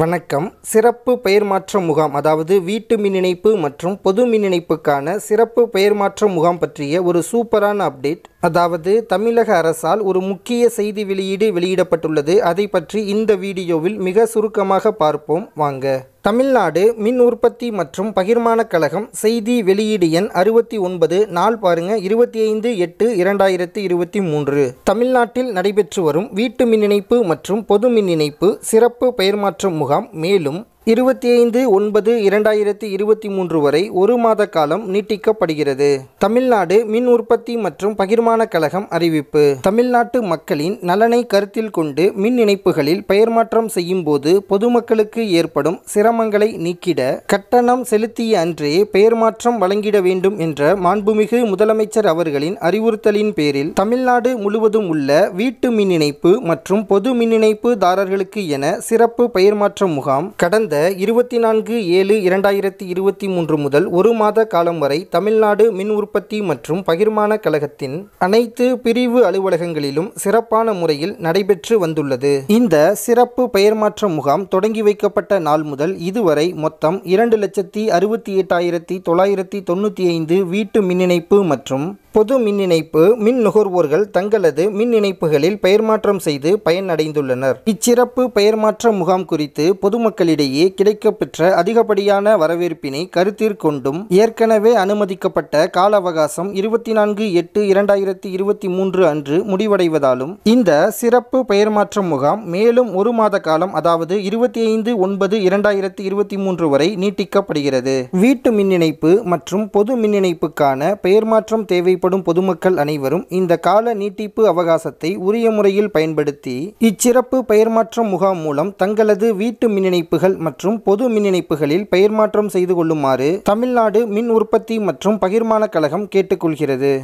வணக்கம் சிறப்பு பெயர் மாற்ற முகாம் அதாவது வீட்டு மின் இணைப்பு மற்றும் பொது மின் இணைப்புக்கான சிறப்பு பெயர் மாற்ற முகாம் பற்றிய ஒரு சூப்பரான அப்டேட் அதாவது தமிழக அரசால் ஒரு முக்கிய செய்தி வெளியீடு வெளியிடப்பட்டுள்ளது அதை பற்றி இந்த வீடியோவில் மிக சுருக்கமாக பார்ப்போம் வாங்க தமிழ்நாடு மின் உற்பத்தி மற்றும் பகிர்மான கழகம் செய்தி வெளியீடு எண் அறுபத்தி ஒன்பது நாள் பாருங்க இருபத்தி ஐந்து எட்டு இரண்டாயிரத்தி இருபத்தி மூன்று தமிழ்நாட்டில் நடைபெற்று வரும் வீட்டு மின் இணைப்பு மற்றும் பொது மின் இணைப்பு சிறப்பு பெயர் மாற்றம் முகாம் மேலும் இருபத்தி ஐந்து ஒன்பது இரண்டாயிரத்தி இருபத்தி மூன்று வரை ஒரு மாத காலம் நீட்டிக்கப்படுகிறது தமிழ்நாடு மின் உற்பத்தி மற்றும் பகிர்மான கழகம் அறிவிப்பு தமிழ்நாட்டு மக்களின் நலனை கருத்தில் கொண்டு மின் இணைப்புகளில் பெயர் மாற்றம் செய்யும் போது பொதுமக்களுக்கு ஏற்படும் சிரமங்களை நீக்கிட கட்டணம் செலுத்திய அன்றே பெயர் மாற்றம் வழங்கிட வேண்டும் என்ற மாண்புமிகு முதலமைச்சர் அவர்களின் அறிவுறுத்தலின் பேரில் தமிழ்நாடு முழுவதும் உள்ள வீட்டு மின் இணைப்பு மற்றும் பொது மின் இணைப்பு தாரர்களுக்கு என சிறப்பு பெயர் மாற்ற முகாம் கடந்த கடந்த இருபத்தி நான்கு ஏழு இரண்டாயிரத்தி இருபத்தி மூன்று முதல் ஒரு மாத காலம் வரை தமிழ்நாடு மின் உற்பத்தி மற்றும் பகிர்மான கழகத்தின் அனைத்து பிரிவு அலுவலகங்களிலும் சிறப்பான முறையில் நடைபெற்று வந்துள்ளது இந்த சிறப்பு பெயர் மாற்ற முகாம் தொடங்கி வைக்கப்பட்ட நாள் முதல் இதுவரை மொத்தம் இரண்டு லட்சத்தி அறுபத்தி எட்டாயிரத்தி தொள்ளாயிரத்தி தொண்ணூற்றி ஐந்து வீட்டு மின் இணைப்பு மற்றும் பொது மின் இணைப்பு மின் நுகர்வோர்கள் தங்களது மின் இணைப்புகளில் பெயர் மாற்றம் செய்து பயனடைந்துள்ளனர் இச்சிறப்பு பெயர் மாற்ற முகாம் குறித்து பொதுமக்களிடையே கிடைக்கப்பெற்ற அதிகப்படியான வரவேற்பினை கருத்திற்கொண்டும் ஏற்கனவே அனுமதிக்கப்பட்ட கால அவகாசம் இருபத்தி நான்கு எட்டு இரண்டாயிரத்தி இருபத்தி மூன்று அன்று முடிவடைவதாலும் இந்த சிறப்பு பெயர் மாற்ற முகாம் மேலும் ஒரு மாத காலம் அதாவது இருபத்தி ஐந்து ஒன்பது இரண்டாயிரத்தி இருபத்தி மூன்று வரை நீட்டிக்கப்படுகிறது வீட்டு மின் இணைப்பு மற்றும் பொது மின் இணைப்புக்கான பெயர் மாற்றம் தேவை தேவைப்படும் பொதுமக்கள் அனைவரும் இந்த கால நீட்டிப்பு அவகாசத்தை உரிய முறையில் பயன்படுத்தி இச்சிறப்பு பெயர் மாற்றம் முகாம் மூலம் தங்களது வீட்டு மின் இணைப்புகள் மற்றும் பொது மின் இணைப்புகளில் பெயர் மாற்றம் செய்து கொள்ளுமாறு தமிழ்நாடு மின் உற்பத்தி மற்றும் பகிர்மான கழகம் கேட்டுக்கொள்கிறது